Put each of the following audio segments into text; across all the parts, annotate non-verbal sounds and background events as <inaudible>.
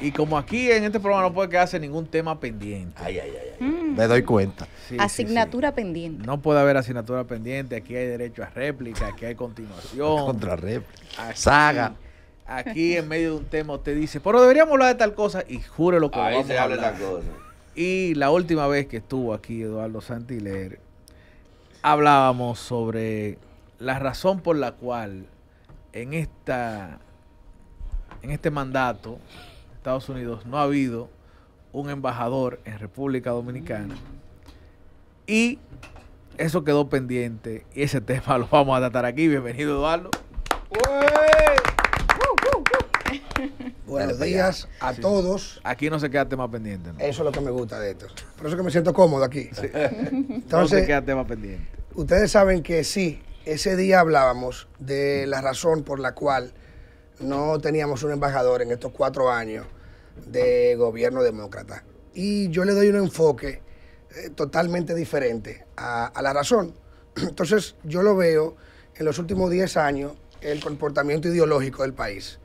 Y como aquí en este programa no puede quedarse ningún tema pendiente. Ay, ay, ay. Mm. Me doy cuenta. asignatura pendiente. No puede haber asignatura pendiente. Aquí hay derecho a réplica, aquí hay continuación. <laughs> Contra réplica. Saga. Aquí en medio de un tema usted dice, pero deberíamos hablar de tal cosa. Y lo que Ahí Y la última vez que estuvo aquí Eduardo Santiler, hablábamos sobre la razón por la cual en, esta, en este mandato Estados Unidos no ha habido un embajador en República Dominicana y eso quedó pendiente y ese <laughs> tema lo vamos a tratar aquí. Bienvenido Eduardo. <laughs> Buenos días a todos. Aquí no se queda tema pendiente. Eso es lo que me gusta de esto. Por eso que me siento cómodo aquí. no se queda tema pendiente. Ustedes saben que sí, ese día hablábamos de la razón por la cual no teníamos un embajador en estos cuatro años de gobierno demócrata. Y yo le doy un enfoque eh, totalmente diferente a, la razón. <clears throat> Entonces yo lo veo en los últimos diez años el comportamiento ideológico del país.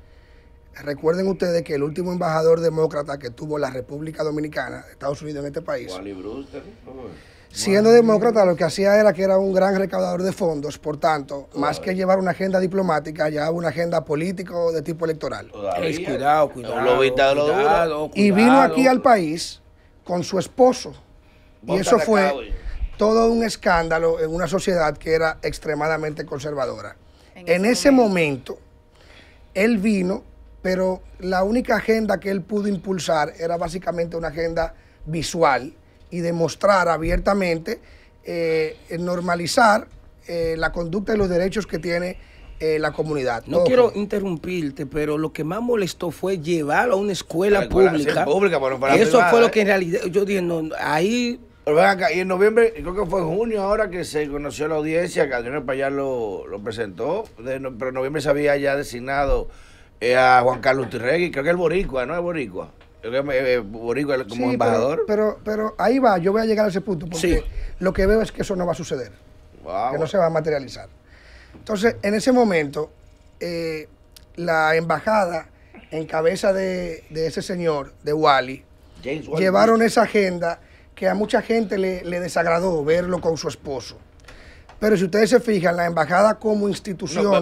Recuerden ustedes que el último embajador demócrata que tuvo la República Dominicana, Estados Unidos en este país, Wally Siendo demócrata, lo que hacía era que era un gran recaudador de fondos, por tanto, más que llevar una agenda diplomática, llevaba una agenda política de tipo electoral. cuidado, cuidado, Y vino aquí al país con su esposo. y eso fue todo un escándalo en una sociedad que era extremadamente conservadora. En, ese momento, él vino, pero la única agenda que él pudo impulsar era básicamente una agenda visual y demostrar abiertamente, eh, normalizar eh, la conducta y los derechos que tiene eh, la comunidad. No, quiero interrumpirte, pero lo que más molestó fue llevarlo a una escuela pública. pública eso fue lo que en realidad yo dije, ahí... y en noviembre, creo que fue en junio ahora que se conoció la audiencia, que Adriano Payar lo, lo presentó, pero en noviembre se había ya designado a Juan Carlos Tirregui, creo que el boricua, ¿no es boricua? Eh, eh, eh, como embajador. Pero, pero, ahí va, yo voy a llegar a ese punto, porque lo que veo es que eso no va a suceder, que no se va a materializar. Entonces, en ese momento, la embajada en cabeza de, ese señor, de Wally, llevaron esa agenda que a mucha gente le, le desagradó verlo con su esposo. Pero si ustedes se fijan, la embajada como institución. No,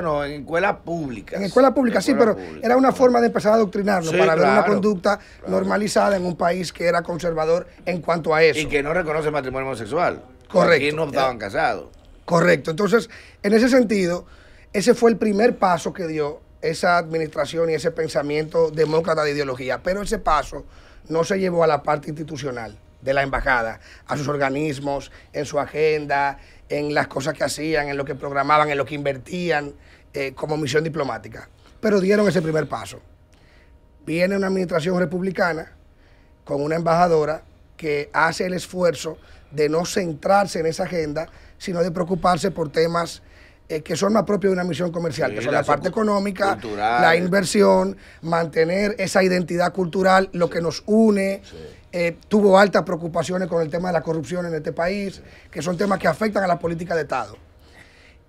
no, en escuelas públicas. En escuelas públicas, sí, pero era una forma de empezar a adoctrinarlo para ver una conducta normalizada en un país que era conservador en cuanto a eso. Y que no reconoce matrimonio homosexual. Correcto. Y no estaban casados. Correcto. Entonces, en ese sentido, ese fue el primer paso que dio esa administración y ese pensamiento demócrata de ideología. Pero ese paso no se llevó a la parte institucional de la embajada, a sus organismos, en su agenda, en las cosas que hacían, en lo que programaban, en lo que invertían eh, como misión diplomática. Pero dieron ese primer paso. Viene una administración republicana con una embajadora que hace el esfuerzo de no centrarse en esa agenda, sino de preocuparse por temas eh, que son más propios de una misión comercial, que son la, parte económica, la inversión, mantener esa identidad cultural, lo que nos une. Eh, tuvo altas preocupaciones con el tema de la corrupción en este país, que son temas que afectan a la política de Estado.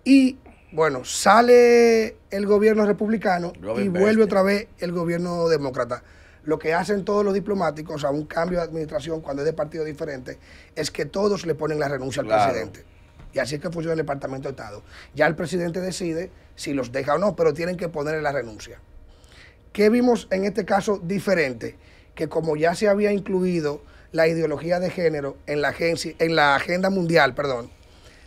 Y bueno, sale el gobierno republicano y vuelve otra vez el gobierno demócrata lo que hacen todos los diplomáticos a un cambio de administración cuando es de partido diferente es que todos le ponen la renuncia al presidente. Y así es que funciona el Departamento de Estado. Ya el presidente decide si los deja o no, pero tienen que ponerle la renuncia. ¿Qué vimos en este caso diferente? Que como ya se había incluido la ideología de género en la, agencia, en la agenda mundial, perdón,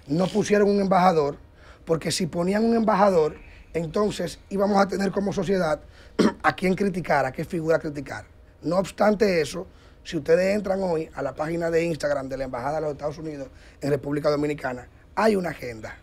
no pusieron un embajador, porque si ponían un embajador, entonces íbamos a tener como sociedad <clears throat> a quién criticar, a qué figura criticar. No obstante eso, si ustedes entran hoy a la página de Instagram de la Embajada de los Estados Unidos en República Dominicana, hay una agenda.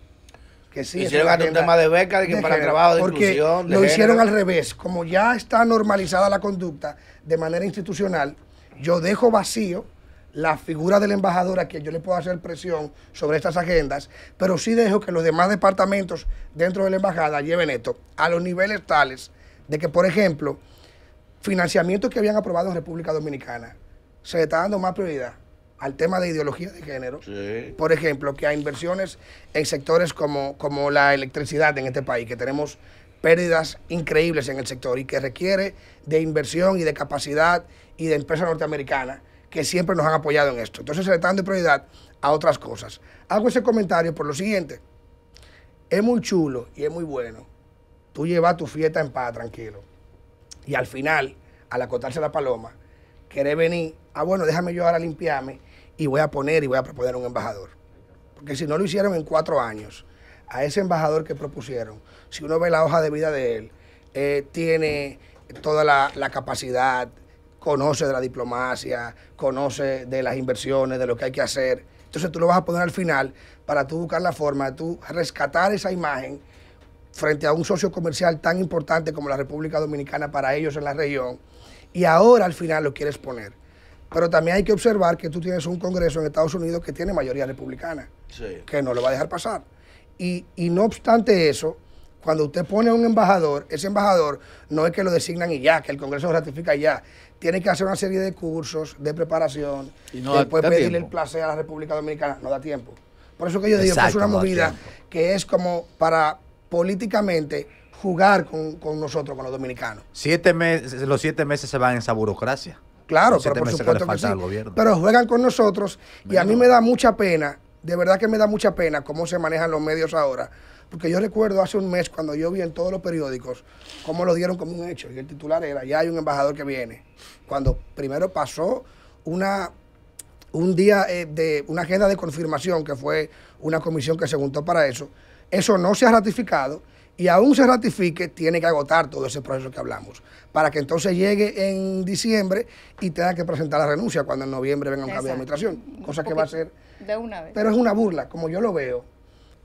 Que sí, hicieron es un tema de beca de que para trabajo de porque inclusión, lo hicieron al revés. Como ya está normalizada la conducta de manera institucional, yo dejo vacío la figura de la embajadora que yo le puedo hacer presión sobre estas agendas, pero sí dejo que los demás departamentos dentro de la embajada lleven esto a los niveles tales de que, por ejemplo, financiamiento que habían aprobado en República Dominicana, se le está dando más prioridad al tema de ideología de género, por ejemplo, que hay inversiones en sectores como, como la electricidad en este país, que tenemos pérdidas increíbles en el sector y que requiere de inversión y de capacidad y de empresas norteamericanas que siempre nos han apoyado en esto. Entonces se le está dando prioridad a otras cosas. Hago ese comentario por lo siguiente. Es muy chulo y es muy bueno. Tú llevas tu fiesta en paz, tranquilo. Y al final, al acotarse la paloma, querés venir ah, bueno, déjame yo ahora limpiarme y voy a poner y voy a proponer un embajador. Porque si no lo hicieron en cuatro años, a ese embajador que propusieron, si uno ve la hoja de vida de él, eh, tiene toda la, la capacidad, conoce de la diplomacia, conoce de las inversiones, de lo que hay que hacer. Entonces tú lo vas a poner al final para tú buscar la forma de tú rescatar esa imagen frente a un socio comercial tan importante como la República Dominicana para ellos en la región. Y ahora al final lo quieres poner. Pero también hay que observar que tú tienes un Congreso en Estados Unidos que tiene mayoría republicana, que no lo va a dejar pasar. Y, y, no obstante eso, cuando usted pone a un embajador, ese embajador no es que lo designan y ya, que el Congreso lo ratifica y ya. Tiene que hacer una serie de cursos, de preparación, y después pedirle el placer a la República Dominicana. No da tiempo. Por eso que yo digo que es una movida que es como para políticamente jugar con, con nosotros, con los dominicanos. Siete meses, los siete meses se van en esa burocracia. Claro, pero por supuesto que, sí. Pero juegan con nosotros y a mí me da mucha pena, de verdad que me da mucha pena cómo se manejan los medios ahora. Porque yo recuerdo hace un mes cuando yo vi en todos los periódicos cómo lo dieron como un hecho. Y el titular era, ya hay un embajador que viene. Cuando primero pasó una, un día eh, de una agenda de confirmación, que fue una comisión que se juntó para eso. Eso no se ha ratificado y aún se ratifique, tiene que agotar todo ese proceso que hablamos, para que entonces llegue en diciembre y tenga que presentar la renuncia cuando en noviembre venga un cambio de administración, cosa que va a ser... De una vez. Pero es una burla, como yo lo veo,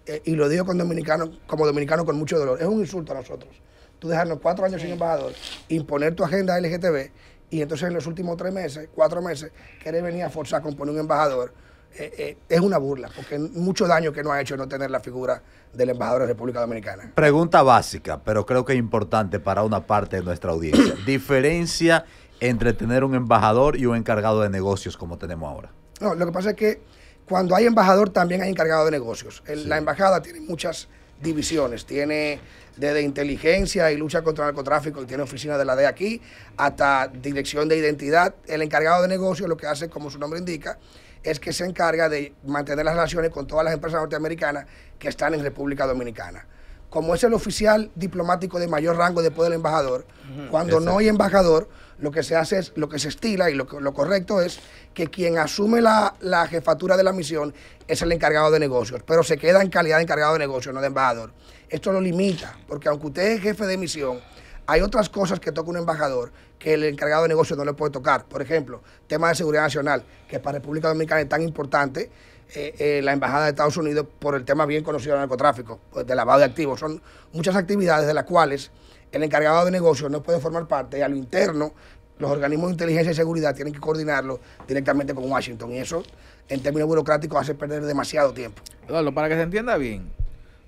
eh, y lo digo con dominicano, como dominicano con mucho dolor, es un insulto a nosotros. Tú dejarnos cuatro años sin embajador, imponer tu agenda LGTB, y entonces en los últimos tres meses, cuatro meses, querer venir a forzar con poner un embajador eh, eh, es una burla, porque mucho daño que no ha hecho no tener la figura del embajador de República Dominicana. Pregunta básica, pero creo que es importante para una parte de nuestra audiencia. <clears throat> ¿Diferencia entre tener un embajador y un encargado de negocios como tenemos ahora? No, lo que pasa es que cuando hay embajador también hay encargado de negocios. La embajada tiene muchas divisiones, tiene desde inteligencia y lucha contra el narcotráfico, y tiene oficina de la DEA aquí, hasta dirección de identidad. El encargado de negocios lo que hace, como su nombre indica, es que se encarga de mantener las relaciones con todas las empresas norteamericanas que están en República Dominicana. Como es el oficial diplomático de mayor rango después del embajador, cuando no hay embajador, lo que se hace es, lo que se estila y lo, correcto es que quien asume la, la, jefatura de la misión es el encargado de negocios, pero se queda en calidad de encargado de negocios, no de embajador. Esto lo limita, porque aunque usted es jefe de misión, hay otras cosas que toca un embajador que el encargado de negocio no le puede tocar. Por ejemplo, tema de seguridad nacional, que para República Dominicana es tan importante. Eh, eh, la Embajada de Estados Unidos por el tema bien conocido del narcotráfico, pues, de lavado de activos. Son muchas actividades de las cuales el encargado de negocio no puede formar parte y a lo interno los organismos de inteligencia y seguridad tienen que coordinarlo directamente con Washington y eso en términos burocráticos hace perder demasiado tiempo. Eduardo, para que se entienda bien,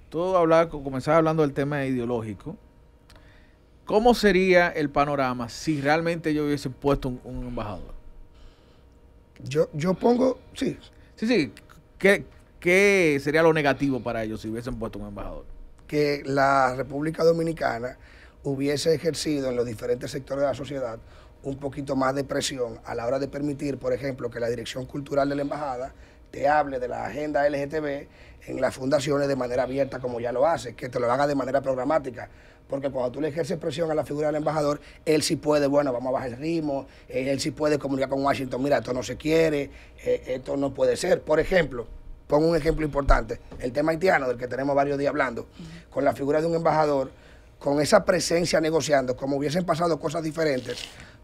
tú hablabas, comenzabas hablando del tema ideológico ¿Cómo sería el panorama si realmente yo hubiese puesto un, embajador? Yo, yo pongo, sí. Sí, sí. ¿Qué, ¿Qué sería lo negativo para ellos si hubiesen puesto un embajador? Que la República Dominicana hubiese ejercido en los diferentes sectores de la sociedad un poquito más de presión a la hora de permitir, por ejemplo, que la dirección cultural de la embajada te hable de la agenda LGTB en las fundaciones de manera abierta como ya lo hace, que te lo haga de manera programática porque cuando tú le ejerces presión a la figura del embajador, él sí puede, bueno, vamos a bajar el ritmo, eh, él sí puede comunicar con Washington, mira, esto no se quiere, eh, esto no puede ser. Por ejemplo, pongo un ejemplo importante, el tema haitiano, del que tenemos varios días hablando, con la figura de un embajador, con esa presencia negociando, como hubiesen pasado cosas diferentes,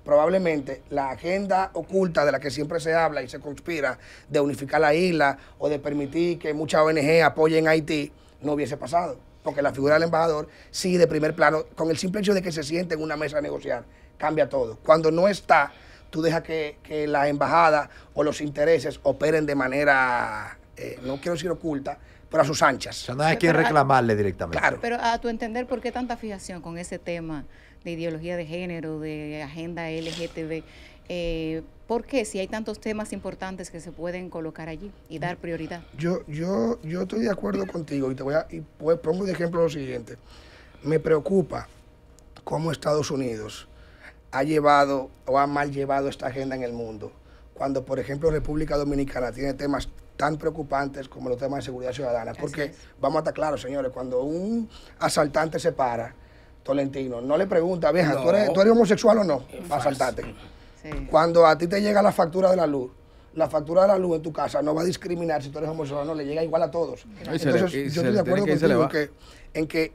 probablemente la agenda oculta de la que siempre se habla y se conspira de unificar la isla o de permitir que muchas ONG apoyen a Haití, no hubiese pasado porque la figura del embajador sí de primer plano, con el simple hecho de que se siente en una mesa a negociar, cambia todo. Cuando no está, tú dejas que, la embajada o los intereses operen de manera, eh, no quiero decir oculta, pero a sus anchas. O sea, no hay que reclamarle directamente. Claro. Pero a tu entender, ¿por qué tanta fijación con ese tema de ideología de género, de agenda LGTB? Eh, ¿Por qué si hay tantos temas importantes que se pueden colocar allí y dar prioridad? Yo, yo, yo estoy de acuerdo contigo y te voy a y pues pongo de ejemplo lo siguiente. Me preocupa cómo Estados Unidos ha llevado o ha mal llevado esta agenda en el mundo. Cuando, por ejemplo, República Dominicana tiene temas tan preocupantes como los temas de seguridad ciudadana. Porque vamos a estar claros, señores, cuando un asaltante se para, Tolentino, no le pregunta, vieja, ¿tú, eres, ¿tú, eres, homosexual o no? Asaltante. Cuando a ti te llega la factura de la luz, la factura de la luz en tu casa no va a discriminar si tú eres homosexual, no, le llega igual a todos. Entonces, yo estoy de acuerdo contigo en que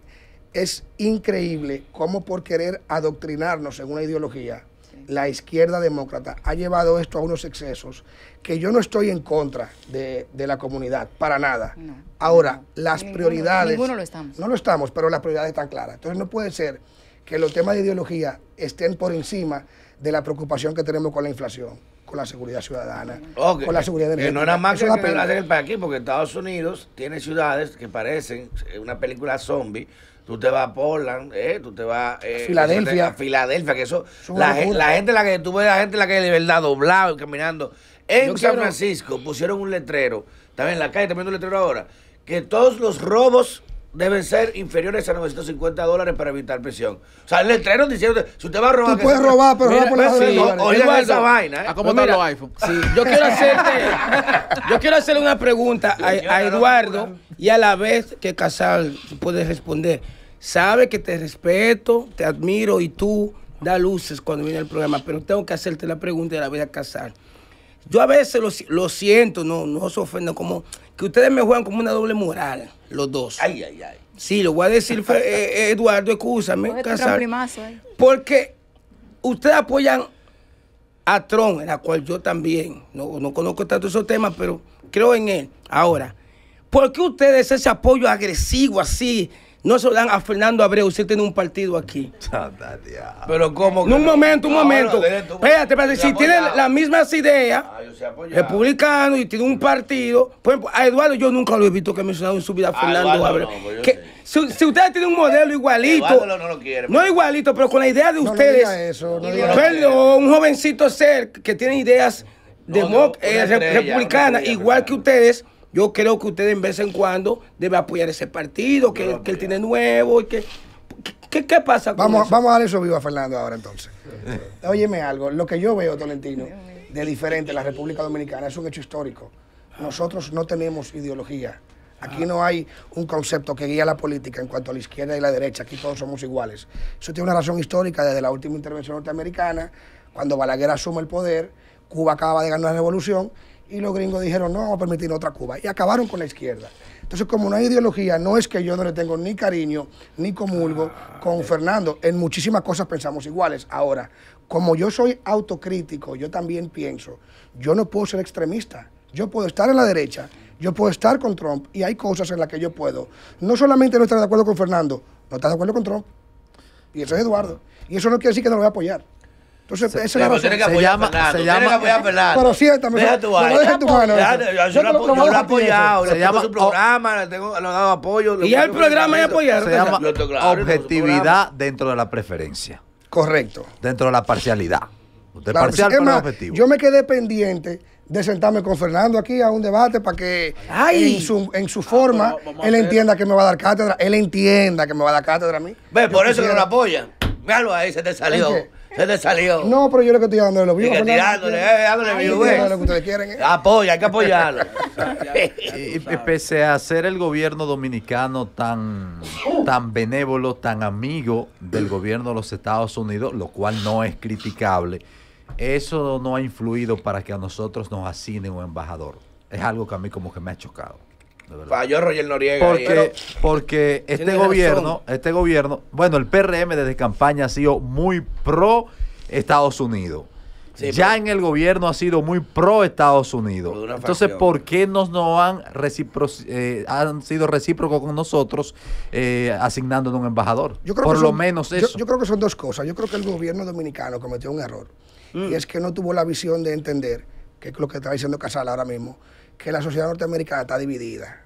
es increíble cómo por querer adoctrinarnos en una ideología, la izquierda demócrata ha llevado esto a unos excesos que yo no estoy en contra de, la comunidad, para nada. Ahora, las prioridades... Ninguno lo estamos. No lo estamos, pero las prioridades están claras. Entonces no puede ser que los temas de ideología estén por encima de la preocupación que tenemos con la inflación, con la seguridad ciudadana, con la seguridad del Que no era más que, para aquí, porque Estados Unidos tiene ciudades que parecen eh, una película zombie tú te vas a Portland, eh, tú te vas eh, Filadelfia. a Filadelfia, que eso, la, gente, la gente la que tú ves, la gente la que de verdad doblado caminando. En San Francisco pusieron un letrero, también en la calle, también un letrero ahora, que todos los robos deben ser inferiores a 950 dólares para evitar presión. O sea, el letrero diciendo, si usted va a robar... Tú puedes robar, pero no por la sí, no, a esa vaina, ¿eh? A cómo están los iPhone. yo quiero hacerte... yo quiero hacerle una pregunta a, a Eduardo y a la vez que Casal puede responder. Sabe que te respeto, te admiro y tú da luces cuando viene el programa, pero tengo que hacerte la pregunta de la a Casal. Yo a veces lo, siento, no, no se como que ustedes me juegan como una doble moral, los dos. Ay, ay, ay. Sí, lo voy a decir, eh, eh, Eduardo, escúchame, Porque ustedes apoyan a Tron, en la cual yo también, no, no conozco tanto esos temas, pero creo en él. Ahora, ¿por qué ustedes ese apoyo agresivo así? No se lo dan a Fernando Abreu, usted tiene un partido aquí. Pero ¿cómo que Un momento, un momento. espérate, si tiene las mismas ideas, ah, republicano y tiene un partido, pues a Eduardo yo nunca lo he visto que ha mencionado en su vida a Fernando Abreu. Pues si, ustedes tienen un modelo igualito, no, pues. igualito, pero con la idea de ustedes, eso, un jovencito ser que tiene ideas eh, republicanas republicana, igual que ustedes yo creo que usted en vez en cuando debe apoyar ese partido que, él tiene nuevo y que... ¿Qué, pasa con vamos, eso? Vamos a darle eso vivo a Fernando ahora entonces. <laughs> Óyeme algo, lo que yo veo, Tolentino, de diferente en la República Dominicana es un hecho histórico. Nosotros no tenemos ideología. Aquí no hay un concepto que guía la política en cuanto a la izquierda y la derecha. Aquí todos somos iguales. Eso tiene una razón histórica desde la última intervención norteamericana, cuando Balaguer asume el poder, Cuba acaba de ganar la revolución y los gringos dijeron, no vamos a permitir otra Cuba, y acabaron con la izquierda. Entonces, como una ideología, no es que yo no le tengo ni cariño, ni comulgo ah, con Fernando, en muchísimas cosas pensamos iguales. Ahora, como yo soy autocrítico, yo también pienso, yo no puedo ser extremista, yo puedo estar en la derecha, yo puedo estar con Trump, y hay cosas en las que yo puedo. No solamente no estar de acuerdo con Fernando, no estar de acuerdo con Trump, y eso es Eduardo, y eso no quiere decir que no lo voy a apoyar. Entonces, se, esa es la razón. Que se llama, se llama, que Pero siéntame. Deja tu mano. Deja tu mano. Yo lo he apoyado. Se llama su programa, le tengo dado apoyo. Y el programa es apoyar. Se llama objetividad dentro de la preferencia. Correcto. Dentro de la parcialidad. usted parcial objetivo. Yo me quedé pendiente de sentarme con Fernando aquí a un debate para que en su, en su forma ah, él entienda que me va a dar cátedra, él entienda que me va a dar cátedra a mí. Ve, por eso que no lo apoyan. Míralo ahí, se te salió salió. No, pero yo lo que estoy dando es lo mismo. Eh, eh. Apoya, hay que apoyarlo. <laughs> y, pese a ser el gobierno dominicano tan, tan benévolo, tan amigo del gobierno de los Estados Unidos, lo cual no es criticable, eso no ha influido para que a nosotros nos asignen un embajador. Es algo que a mí como que me ha chocado. Falló Roger Noriega. Porque, este gobierno, este gobierno, bueno, el PRM desde campaña ha sido muy pro Estados Unidos. ya en el gobierno ha sido muy pro Estados Unidos. Entonces, ¿por qué nos no eh, han, sido recíprocos con nosotros eh, asignándonos un embajador? Yo creo Por lo menos eso. Yo, creo que son dos cosas. Yo creo que el gobierno dominicano cometió un error. Mm. Y es que no tuvo la visión de entender, qué es lo que está diciendo Casal ahora mismo, que la sociedad norteamericana está dividida,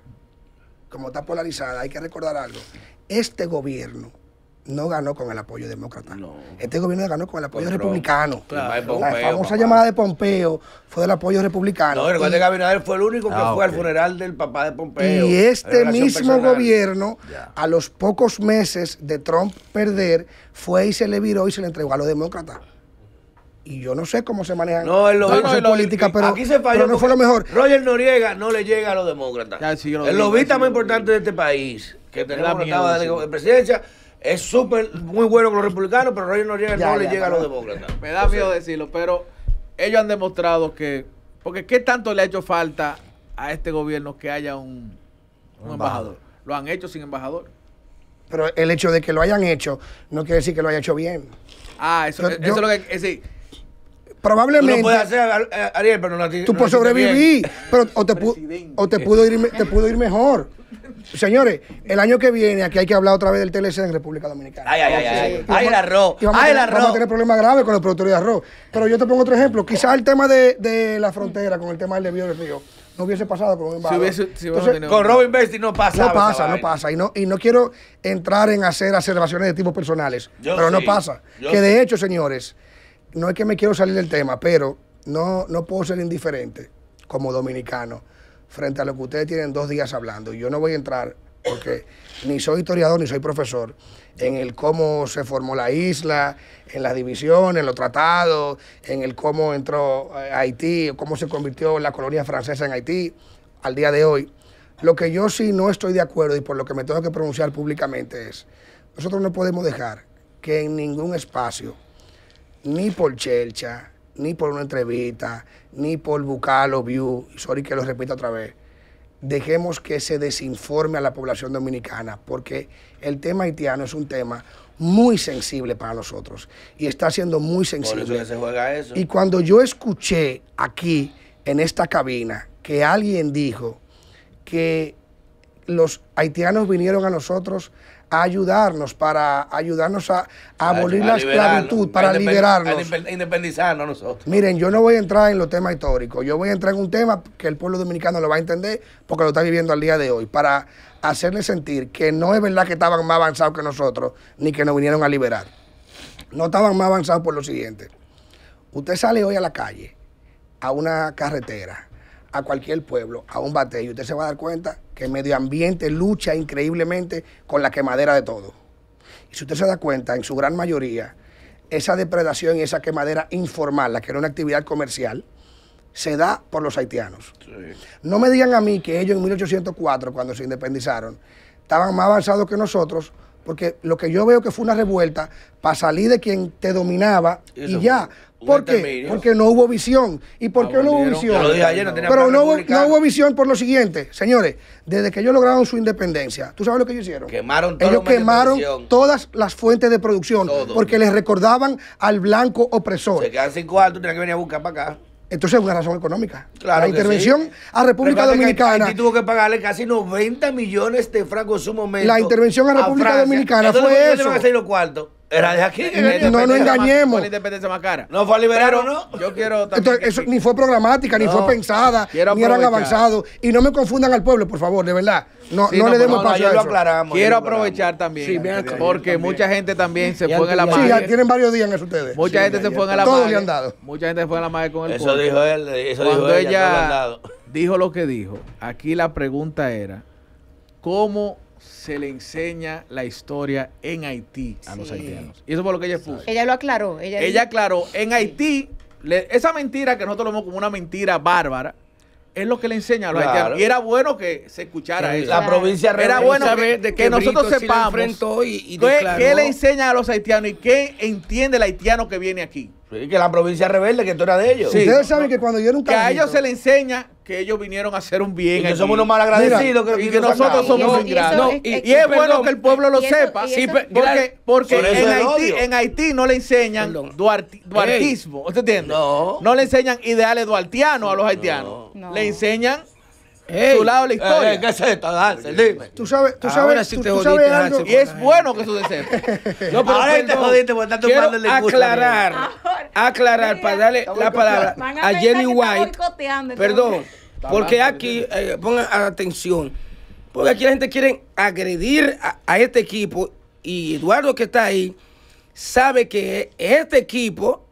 como está polarizada, hay que recordar algo. Este gobierno no ganó con el apoyo demócrata. Este gobierno ganó con el apoyo republicano. la famosa llamada de Pompeo fue del apoyo republicano. No, el y, de Gabinader fue el único que ah, fue al funeral del papá de Pompeo. Y este mismo gobierno, a los pocos meses de Trump perder, fue y se le viró y se le entregó a los demócratas y yo no sé cómo se manejan no, lo, no, políticas, pero, aquí se falló no fue lo mejor. Roger Noriega no le llega a los demócratas. el lobista más importante de este país, que tenemos la de, presidencia, es súper muy bueno con los republicanos, pero Roger Noriega no le llega a los demócratas. Me da miedo decirlo, pero ellos han demostrado que, porque ¿qué tanto le ha hecho falta a este gobierno que haya un, embajador? Lo han hecho sin embajador. Pero el hecho de que lo hayan hecho no quiere decir que lo haya hecho bien. Ah, eso, es lo que... Es probablemente. Tú puedes hacer, Ariel, pero no Tú sobrevivir, pero, o, te pudo, o te, pudo ir, mejor. Señores, el año que viene aquí hay que hablar otra vez del TLC en República Dominicana. Ay, ay, ay. Ay, el arroz. Ay, el arroz. Vamos a tener problemas graves con los productores de arroz. Pero yo te pongo otro ejemplo. Quizás el tema de, la frontera con el tema del desvío del río no hubiese pasado con un embargo. con Robin Bestie no pasa. No pasa, no pasa. Y no, y no quiero entrar en hacer observaciones de tipos personales. pero no pasa. que de hecho, señores no es que me quiero salir del tema, pero no, no puedo ser indiferente como dominicano frente a lo que ustedes tienen dos días hablando. yo no voy a entrar porque ni soy historiador ni soy profesor en el cómo se formó la isla, en las divisiones, en los tratados, en el cómo entró eh, Haití, cómo se convirtió la colonia francesa en Haití al día de hoy. Lo que yo sí no estoy de acuerdo y por lo que me tengo que pronunciar públicamente es, nosotros no podemos dejar que en ningún espacio ni por chelcha, ni por una entrevista, ni por Bucalo, view. sorry que lo repito otra vez, dejemos que se desinforme a la población dominicana, porque el tema haitiano es un tema muy sensible para nosotros y está siendo muy sensible. Y cuando yo escuché aquí, en esta cabina, que alguien dijo que los haitianos vinieron a nosotros a ayudarnos, para ayudarnos a, abolir la esclavitud, para liberarnos. A independizarnos nosotros. Miren, yo no voy a entrar en los temas históricos, yo voy a entrar en un tema que el pueblo dominicano lo va a entender porque lo está viviendo al día de hoy, para hacerle sentir que no es verdad que estaban más avanzados que nosotros, ni que nos vinieron a liberar. No estaban más avanzados por lo siguiente. Usted sale hoy a la calle, a una carretera, a cualquier pueblo, a un bate y usted se va a dar cuenta que el medio ambiente lucha increíblemente con la quemadera de todo. Y si usted se da cuenta, en su gran mayoría, esa depredación y esa quemadera informal, la que era una actividad comercial, se da por los haitianos. No me digan a mí que ellos en 1804, cuando se independizaron, estaban más avanzados que nosotros, porque lo que yo veo que fue una revuelta para salir de quien te dominaba y ya. ¿Por este qué? Porque no hubo visión. ¿Y por ah, qué no hubo visión? Pero no hubo, visión por lo siguiente, señores. Desde que ellos lograron su independencia, ¿tú sabes lo que ellos hicieron? Quemaron ellos quemaron todas las fuentes de producción porque les recordaban al blanco opresor. Se quedan sin cuarto, tienen que venir a buscar para acá. Entonces es una razón económica. la intervención a República Dominicana. Y tuvo que pagarle casi 90 millones de francos en su momento. La intervención a República Dominicana fue eso. a los cuartos? Era de aquí. No, no engañemos. No fue a liberar o no. Yo quiero también. Entonces, eso, ni fue programática, ni fue pensada, ni eran avanzados. Y no me confundan al pueblo, por favor, de verdad. No, no, le demos paso quiero aprovechar también. Sí, porque mucha gente también se fue en la madre. Sí, ya tienen varios días en eso ustedes. Mucha gente se fue en la madre. Todos le han dado. Mucha gente se fue en la madre con el Eso dijo él. Cuando ella dijo lo que dijo, aquí la pregunta era: ¿cómo se le enseña la historia en Haití a los haitianos. Y eso fue lo que ella puso. Ella lo aclaró. Ella, aclaró, en Haití, esa mentira que nosotros lo vemos como una mentira bárbara, es lo que le enseña a los haitianos. Y era bueno que se escuchara eso. La provincia Era bueno que, que, que nosotros sepamos qué le enseña a los haitianos y qué entiende el haitiano que viene aquí que la provincia rebelde, que esto era de ellos. Ustedes saben que cuando yo era un Que a ellos se les enseña que ellos vinieron a hacer un bien. Y que somos unos mal agradecidos. y que, nosotros somos ingratos. y, es bueno que el pueblo lo sepa. porque, en, Haití, no le enseñan duartismo. ¿Usted entiende? No. No le enseñan ideales duartianos a los haitianos. Le enseñan su tu lado de la eh, historia. ¿Qué es esto, dale Dime. Tú sabes, tú sabes, Y es bueno que eso se sepa. no, pero Ahora te jodiste por tomando el aclarar aclarar, para darle la palabra a Jenny White. Perdón, porque aquí, eh, pongan atención, porque aquí la gente quiere agredir a, este equipo y Eduardo que está ahí sabe que este equipo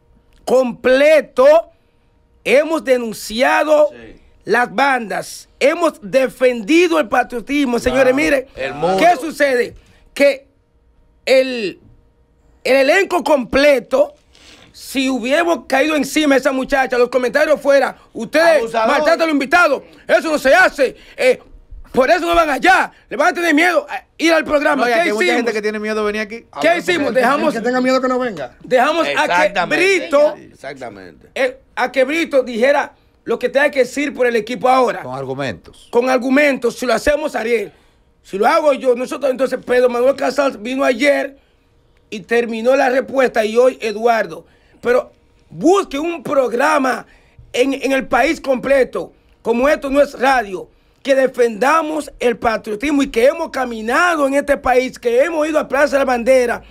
completo hemos denunciado las bandas, hemos defendido el patriotismo. Señores, miren, ¿qué sucede? Que el, el elenco completo si hubiéramos caído encima de esa muchacha, los comentarios fueran, ustedes maltratan a los invitados, eso no se hace, eh, por eso no van allá, le van a tener miedo a ir al programa. ¿Qué hicimos? Mucha gente que tiene miedo de venir aquí. ¿Qué hicimos? Dejamos que tenga miedo que no venga. Dejamos a que Brito, exactamente, eh, a que Brito dijera lo que tenga que decir por el equipo ahora. Con argumentos. Con argumentos. Si lo hacemos Ariel, si lo hago yo, nosotros entonces Pedro Manuel Casals vino ayer y terminó la respuesta y hoy Eduardo pero busque un programa en, el país completo, como esto no es radio, que defendamos el patriotismo y que hemos caminado en este país, que hemos ido a Plaza de la Bandera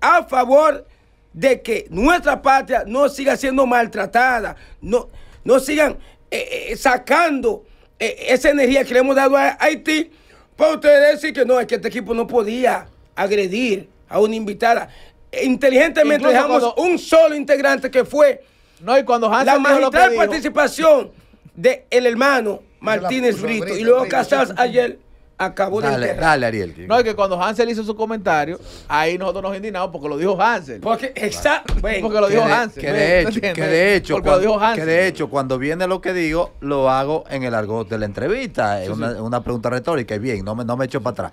a favor de que nuestra patria no siga siendo maltratada, no, no sigan eh, eh, sacando eh, esa energía que le hemos dado a Haití para ustedes decir que no, es que este equipo no podía agredir a una invitada inteligentemente dejamos un solo integrante que fue no, cuando la magistral participación del el hermano Martínez Brito. Y luego Casas ayer acabó de dale, Ariel. No, es que cuando Hansel hizo su comentario, ahí nosotros nos indignamos porque lo dijo Hansel. Porque, exacto. Porque lo dijo Hansel. Que de hecho, que de hecho, cuando, que de hecho, cuando viene lo que digo, lo hago en el argot de la entrevista. Es una, una, pregunta retórica. Y bien, no me, no me echo para atrás.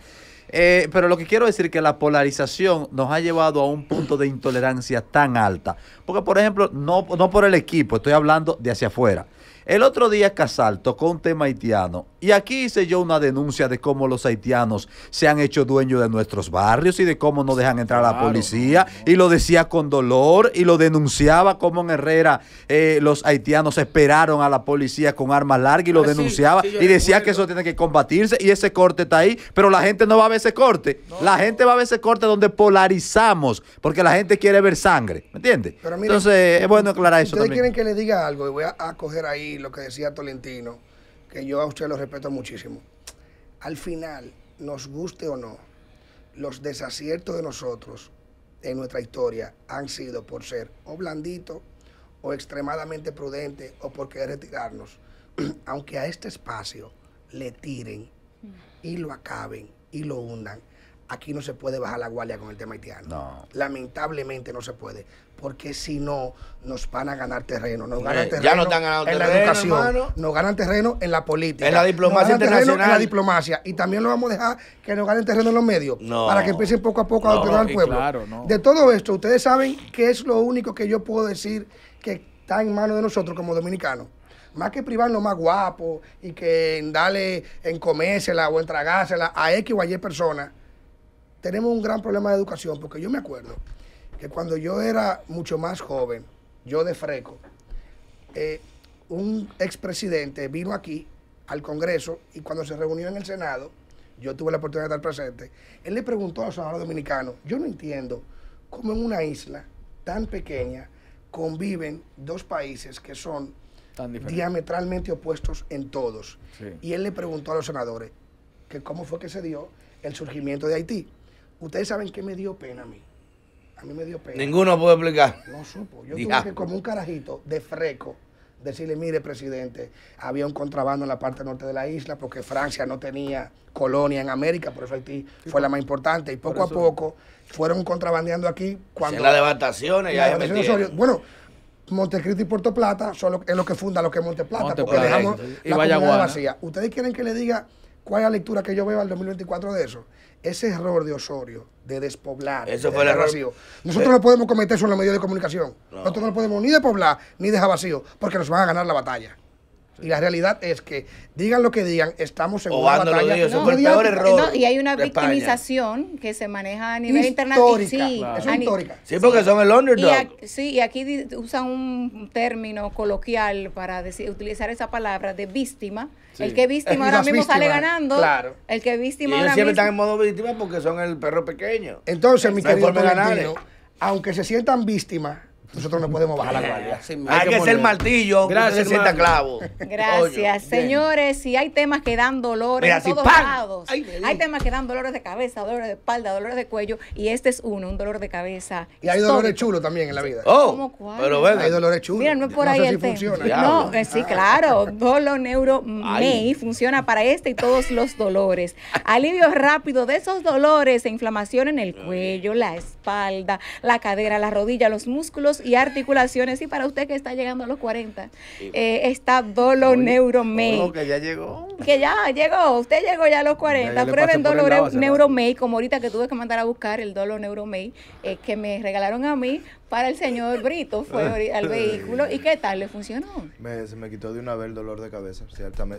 Eh, pero lo que quiero decir es que la polarización nos ha llevado a un punto de intolerancia tan alta. Porque, por ejemplo, no, no por el equipo, estoy hablando de hacia afuera. El otro día Casal tocó un tema haitiano y aquí hice yo una denuncia de cómo los haitianos se han hecho dueños de nuestros barrios y de cómo no dejan entrar a la policía y lo decía con dolor y lo denunciaba como en Herrera eh, los haitianos esperaron a la policía con armas largas y lo denunciaba y decía que eso tiene que combatirse y ese corte está ahí, pero la gente no va a ver ese corte, la gente va a ver ese corte donde polarizamos porque la gente quiere ver sangre, ¿me entiendes? Entonces es bueno aclarar eso. Ustedes quieren que le diga algo y voy a coger ahí lo que decía Tolentino, que yo a usted lo respeto muchísimo. Al final, nos guste o no, los desaciertos de nosotros en nuestra historia han sido por ser o blandito o extremadamente prudente o por querer retirarnos. <clears throat> Aunque a este espacio le tiren y lo acaben y lo hundan, aquí no se puede bajar la guardia con el tema haitiano. No. Lamentablemente no se puede, porque si no, nos van a ganar terreno. Nos eh, ganan terreno, ya no están en la educación, nos ganan terreno en la política. En la diplomacia internacional. En la diplomacia. Y también lo vamos a dejar que nos ganen terreno en los medios, para que empiecen poco a poco a alterar al pueblo. de todo esto, ustedes saben que es lo único que yo puedo decir que está en manos de nosotros como dominicanos más que privarnos más guapo y que en darle, en comérsela o en tragársela a X o a Y personas, tenemos un gran problema de educación, porque yo me acuerdo que cuando yo era mucho más joven, yo de freco, eh, un expresidente vino aquí al Congreso y cuando se reunió en el Senado, yo tuve la oportunidad de estar presente, él le preguntó a los senadores dominicanos, yo no entiendo cómo en una isla tan pequeña conviven dos países que son diametralmente opuestos en todos. Y él le preguntó a los senadores que cómo fue que se dio el surgimiento de Haití. Ustedes saben que me dio pena a mí. A mí me dio pena. Ninguno puede explicar. No supo. Yo tuve que, como un carajito de freco, decirle, mire, presidente, había un contrabando en la parte norte de la isla porque Francia no tenía colonia en América, por eso Haití fue la más importante. Y poco a poco fueron contrabandeando aquí cuando... las devastaciones ya, la Bueno, Montecristo y Puerto Plata son lo, es lo que funda lo que es Monteplata, porque dejamos y la vacía. ¿Ustedes quieren que le diga ¿Cuál es la lectura que yo veo al 2024 de eso? Ese error de Osorio, de despoblar. Eso fue el error. Vacío. Nosotros no podemos cometer eso en los medios de comunicación. Nosotros no podemos ni despoblar ni dejar vacío, porque nos van a ganar la batalla. Y la realidad es que, digan lo que digan, estamos en o una batalla. no, y hay una victimización que se maneja a nivel internacional. Sí, Sí, porque son el underdog. Y sí, y aquí usan un término coloquial para decir, utilizar esa palabra de víctima. El que víctima ahora mismo sale ganando. Claro. El que víctima y ellos siempre están en modo víctima porque son el perro pequeño. Entonces, mi querido Tolentino, aunque se sientan víctimas, nosotros no podemos bajar la guardia. hay, que, ser martillo, gracias, clavo. Gracias. Señores, si hay temas que dan dolores en todos lados, hay temas que dan dolores de cabeza, dolores de espalda, dolores de cuello, y este es uno, un dolor de cabeza. Y hay dolores chulos también en la vida. Oh, hay dolores chulos. Mira, no es por ahí el si Funciona. no, eh, sí, ah. claro. Dolor Neuro May funciona para este y todos los dolores. Alivio rápido de esos dolores e inflamación en el cuello, la espalda, la cadera, la rodilla, los músculos y articulaciones. Y para usted que está llegando a los 40, eh, está Dolor Neuromay. Oh, que ya llegó. Que ya llegó, usted llegó ya a los 40. prueben Dolo Neuromay, como ahorita que tuve que mandar a buscar el Dolo eh, que me regalaron a mí para el señor Brito, fue <laughs> al vehículo. ¿Y qué tal? ¿Le funcionó? Me, se me quitó de una vez el dolor de cabeza.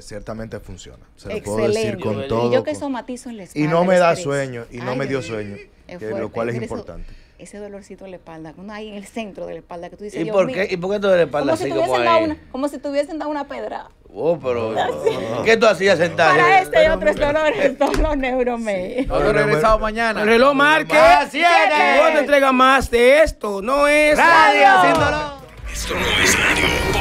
Ciertamente, funciona. Se lo puedo decir con todo. Y que somatizo en Y no me da sueño, y no me dio sueño, lo cual es importante ese dolorcito de la espalda, uno ahí en el centro de la espalda que tú dices. ¿Y, por, qué, ¿y por qué la espalda como así si como ahí? como si te hubiesen dado una pedra. Oh, pero. <laughs> ¿Qué tú hacías sentado? Para este y otros dolores, <laughs> todos los neuromes. Sí. Nosotros regresamos mañana. El reloj marca. Ah, no te entrega más de esto. No es. Radio, Radio. Esto no es radio.